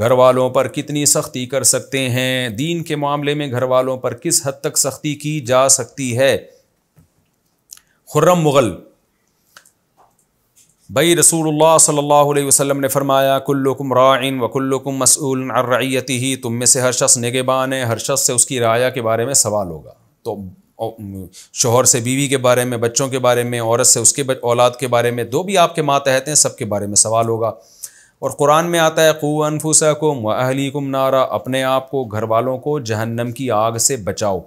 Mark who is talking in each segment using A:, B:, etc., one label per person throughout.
A: घर वालों पर कितनी
B: सख्ती कर सकते हैं दीन के मामले में घर वालों पर किस हद तक सख्ती की जा सकती है खुर्रम मुग़ल भई रसूलुल्लाह सल्लल्लाहु अलैहि वसल्लम ने फरमाया कुल्लुकुम राइन व कुल्लुकुम मसूल अर्रैती ही तुम में से हर शख्स निगेबान है हर शख्स से उसकी राया के बारे में सवाल होगा
C: तो
B: शोहर से बीवी के बारे में बच्चों के बारे में औरत से उसके औलाद के बारे में दो भी आपके माँ तहत हैं सबके बारे में सवाल होगा और क़ुरान में आता है को अनफुसकुम व अहलीकुम नारा अपने आप को घर वालों को जहन्नम की आग से बचाओ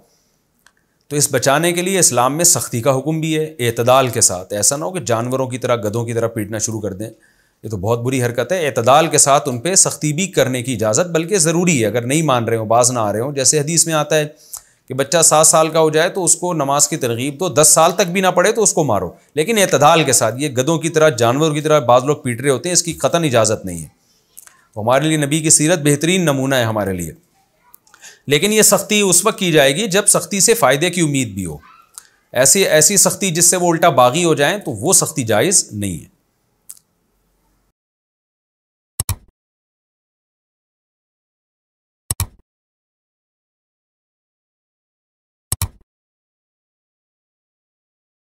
B: तो इस बचाने के लिए इस्लाम में सख्ती का हुक्म भी है एतदाल के साथ ऐसा ना हो कि जानवरों की तरह गधों की तरह पीटना शुरू कर दें ये तो बहुत बुरी हरकत है एतदाल के साथ उन पर सख्ती भी करने की इजाज़त बल्कि ज़रूरी है अगर नहीं मान रहे हो बाज ना आ रहे हो जैसे हदीस में आता है कि बच्चा सात साल का हो जाए तो उसको नमाज की तरगीब दो तो दस साल तक भी ना पढ़े तो उसको मारो लेकिन एतदाल के साथ ये गदों की तरह जानवरों की तरह बाद लोग पीट रहे होते हैं इसकी ख़तन इजाज़त नहीं है तो हमारे लिए नबी की सीरत बेहतरीन नमूना है हमारे लिए लेकिन ये सख्ती उस वक्त की जाएगी जब सख्ती से फ़ायदे की उम्मीद भी हो ऐसी ऐसी सख्ती जिससे वो उल्टा बागी हो जाए तो वो सख्ती जायज़ नहीं है